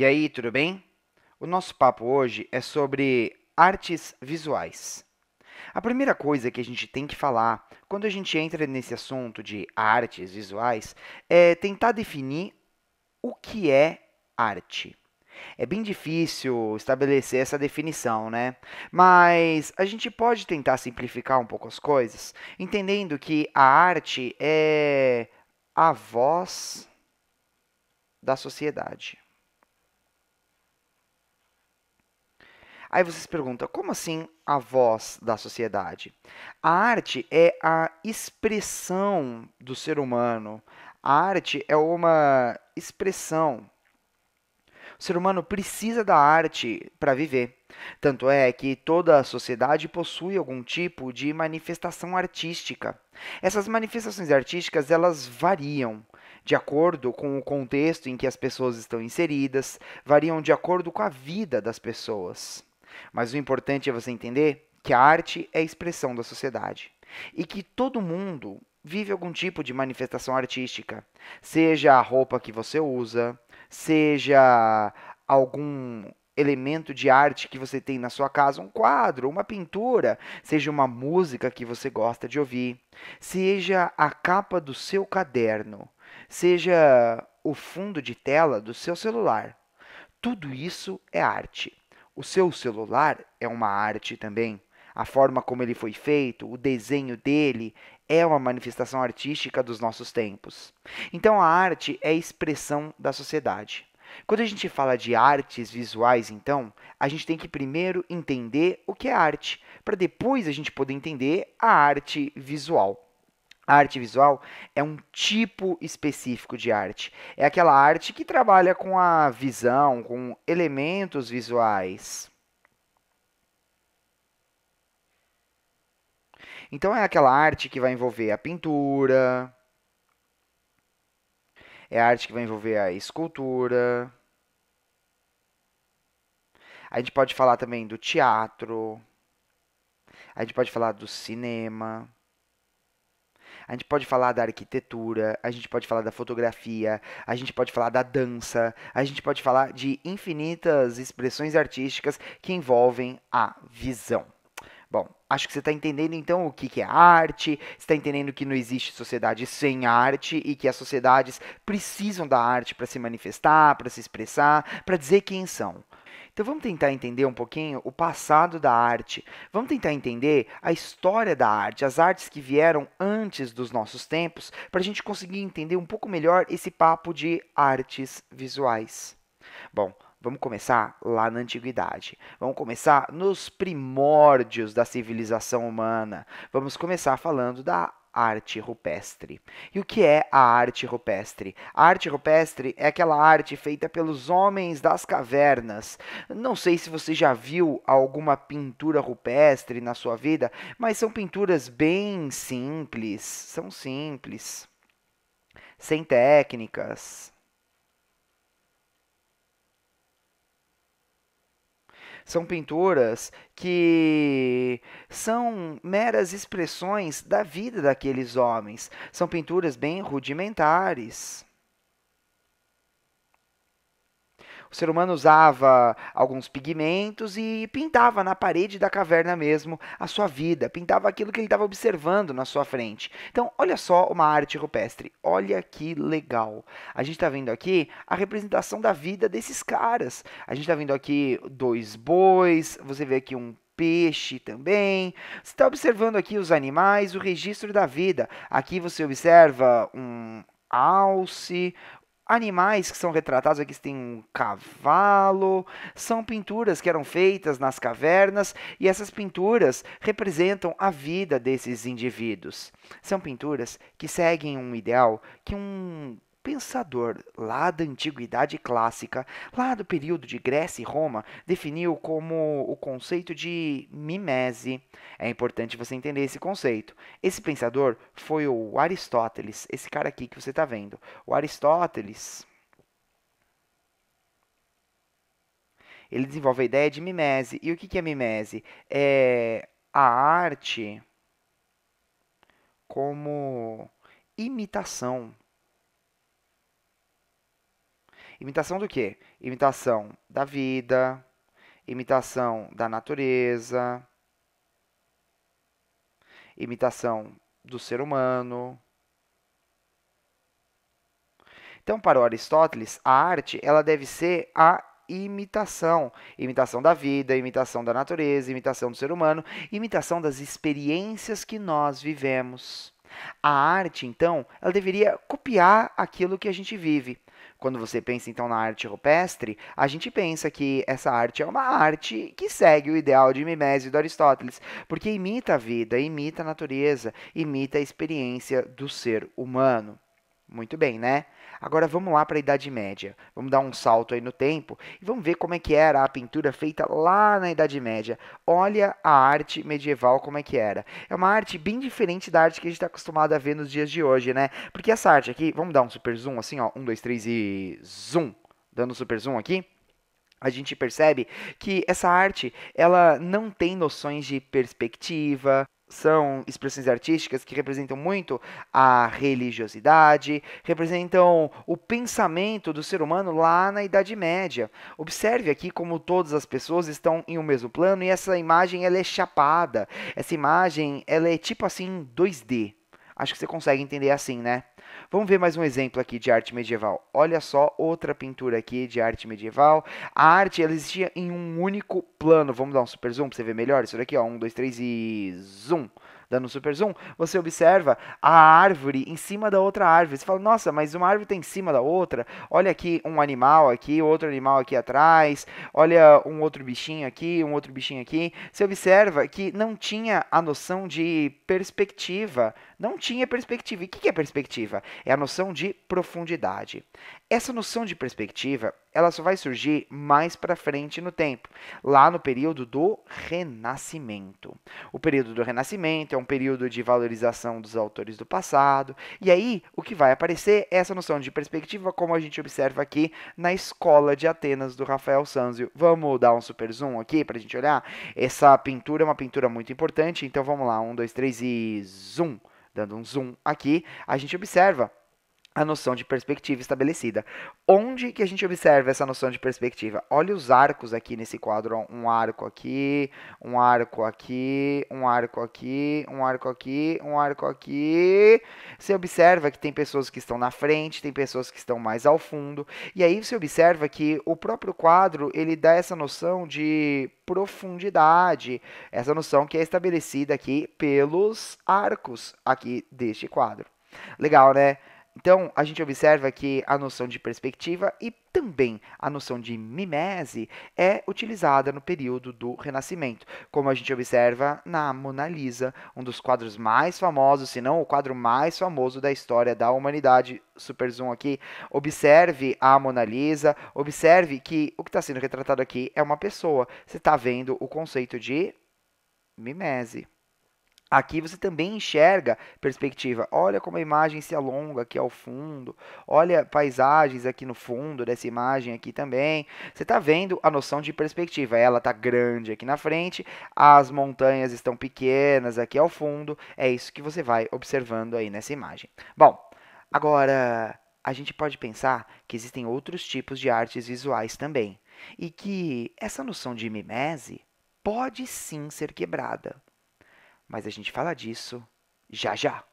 E aí, tudo bem? O nosso papo hoje é sobre artes visuais. A primeira coisa que a gente tem que falar quando a gente entra nesse assunto de artes visuais é tentar definir o que é arte. É bem difícil estabelecer essa definição, né? Mas a gente pode tentar simplificar um pouco as coisas, entendendo que a arte é a voz da sociedade. Aí você se pergunta, como assim a voz da sociedade? A arte é a expressão do ser humano. A arte é uma expressão. O ser humano precisa da arte para viver. Tanto é que toda a sociedade possui algum tipo de manifestação artística. Essas manifestações artísticas, elas variam de acordo com o contexto em que as pessoas estão inseridas, variam de acordo com a vida das pessoas. Mas o importante é você entender que a arte é a expressão da sociedade e que todo mundo vive algum tipo de manifestação artística, seja a roupa que você usa, seja algum elemento de arte que você tem na sua casa, um quadro, uma pintura, seja uma música que você gosta de ouvir, seja a capa do seu caderno, seja o fundo de tela do seu celular. Tudo isso é arte. O seu celular é uma arte também. A forma como ele foi feito, o desenho dele, é uma manifestação artística dos nossos tempos. Então a arte é a expressão da sociedade. Quando a gente fala de artes visuais, então, a gente tem que primeiro entender o que é arte, para depois a gente poder entender a arte visual. A arte visual é um tipo específico de arte. É aquela arte que trabalha com a visão, com elementos visuais. Então é aquela arte que vai envolver a pintura, é a arte que vai envolver a escultura. A gente pode falar também do teatro. A gente pode falar do cinema. A gente pode falar da arquitetura, a gente pode falar da fotografia, a gente pode falar da dança, a gente pode falar de infinitas expressões artísticas que envolvem a visão. Bom, acho que você está entendendo então o que, que é arte, está entendendo que não existe sociedade sem arte e que as sociedades precisam da arte para se manifestar, para se expressar, para dizer quem são. Então vamos tentar entender um pouquinho o passado da arte. Vamos tentar entender a história da arte, as artes que vieram antes dos nossos tempos, para a gente conseguir entender um pouco melhor esse papo de artes visuais. Bom, Vamos começar lá na antiguidade. Vamos começar nos primórdios da civilização humana. Vamos começar falando da arte rupestre. E o que é a arte rupestre? A arte rupestre é aquela arte feita pelos homens das cavernas. Não sei se você já viu alguma pintura rupestre na sua vida, mas são pinturas bem simples, são simples, sem técnicas, São pinturas que são meras expressões da vida daqueles homens. São pinturas bem rudimentares. O ser humano usava alguns pigmentos e pintava na parede da caverna mesmo a sua vida, pintava aquilo que ele estava observando na sua frente. Então, olha só uma arte rupestre, olha que legal. A gente está vendo aqui a representação da vida desses caras. A gente está vendo aqui dois bois, você vê aqui um peixe também. Você está observando aqui os animais, o registro da vida. Aqui você observa um alce, animais que são retratados, aqui tem um cavalo, são pinturas que eram feitas nas cavernas e essas pinturas representam a vida desses indivíduos. São pinturas que seguem um ideal que um pensador lá da antiguidade clássica, lá do período de Grécia e Roma, definiu como o conceito de mimese. É importante você entender esse conceito. Esse pensador foi o Aristóteles, esse cara aqui que você está vendo. O Aristóteles. Ele desenvolve a ideia de mimese. E o que é mimese? É a arte como imitação Imitação do quê? Imitação da vida, imitação da natureza, imitação do ser humano. Então, para Aristóteles, a arte ela deve ser a imitação, imitação da vida, imitação da natureza, imitação do ser humano, imitação das experiências que nós vivemos. A arte, então, ela deveria copiar aquilo que a gente vive. Quando você pensa então na arte rupestre, a gente pensa que essa arte é uma arte que segue o ideal de Mimeses e do Aristóteles, porque imita a vida, imita a natureza, imita a experiência do ser humano. Muito bem, né? Agora vamos lá para a Idade Média. Vamos dar um salto aí no tempo e vamos ver como é que era a pintura feita lá na Idade Média. Olha a arte medieval como é que era. É uma arte bem diferente da arte que a gente está acostumado a ver nos dias de hoje, né? Porque essa arte aqui, vamos dar um super zoom assim, ó, um, dois, três e zoom, dando um super zoom aqui a gente percebe que essa arte ela não tem noções de perspectiva, são expressões artísticas que representam muito a religiosidade, representam o pensamento do ser humano lá na Idade Média. Observe aqui como todas as pessoas estão em um mesmo plano e essa imagem ela é chapada. Essa imagem ela é tipo assim 2D. Acho que você consegue entender assim, né? Vamos ver mais um exemplo aqui de arte medieval. Olha só outra pintura aqui de arte medieval. A arte ela existia em um único plano. Vamos dar um super zoom para você ver melhor isso daqui, ó. Um, dois, três e zoom dando um super zoom, você observa a árvore em cima da outra árvore. Você fala, nossa, mas uma árvore está em cima da outra. Olha aqui um animal aqui, outro animal aqui atrás. Olha um outro bichinho aqui, um outro bichinho aqui. Você observa que não tinha a noção de perspectiva. Não tinha perspectiva. E o que é perspectiva? É a noção de profundidade. Essa noção de perspectiva, ela só vai surgir mais para frente no tempo, lá no período do Renascimento. O período do Renascimento é um período de valorização dos autores do passado, e aí o que vai aparecer é essa noção de perspectiva, como a gente observa aqui na Escola de Atenas do Rafael Sanzio. Vamos dar um super zoom aqui para a gente olhar? Essa pintura é uma pintura muito importante, então vamos lá, um, dois, três e zoom! Dando um zoom aqui, a gente observa a noção de perspectiva estabelecida. Onde que a gente observa essa noção de perspectiva? Olha os arcos aqui nesse quadro, um arco aqui, um arco aqui, um arco aqui, um arco aqui, um arco aqui. Você observa que tem pessoas que estão na frente, tem pessoas que estão mais ao fundo, e aí você observa que o próprio quadro, ele dá essa noção de profundidade, essa noção que é estabelecida aqui pelos arcos aqui deste quadro. Legal, né? Então, a gente observa que a noção de perspectiva e também a noção de mimese é utilizada no período do Renascimento, como a gente observa na Mona Lisa, um dos quadros mais famosos, se não o quadro mais famoso da história da humanidade. Super zoom aqui. Observe a Mona Lisa, observe que o que está sendo retratado aqui é uma pessoa. Você está vendo o conceito de mimese. Aqui você também enxerga perspectiva. Olha como a imagem se alonga aqui ao fundo. Olha paisagens aqui no fundo dessa imagem aqui também. Você está vendo a noção de perspectiva. Ela está grande aqui na frente, as montanhas estão pequenas aqui ao fundo. É isso que você vai observando aí nessa imagem. Bom, agora a gente pode pensar que existem outros tipos de artes visuais também e que essa noção de mimese pode sim ser quebrada mas a gente fala disso já já.